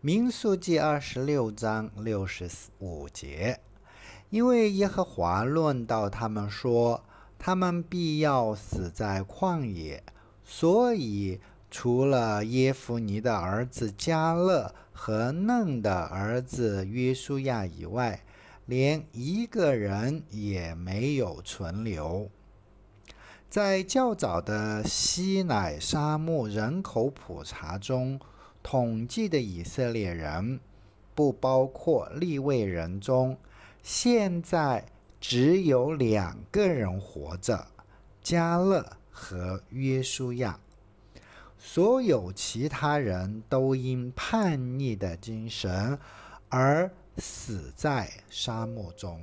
民数记二十六章六十五节，因为耶和华论到他们说，他们必要死在旷野，所以除了耶夫尼的儿子加勒和嫩的儿子约书亚以外，连一个人也没有存留。在较早的西乃沙漠人口普查中。统计的以色列人不包括立位人中，现在只有两个人活着，加勒和约书亚。所有其他人都因叛逆的精神而死在沙漠中。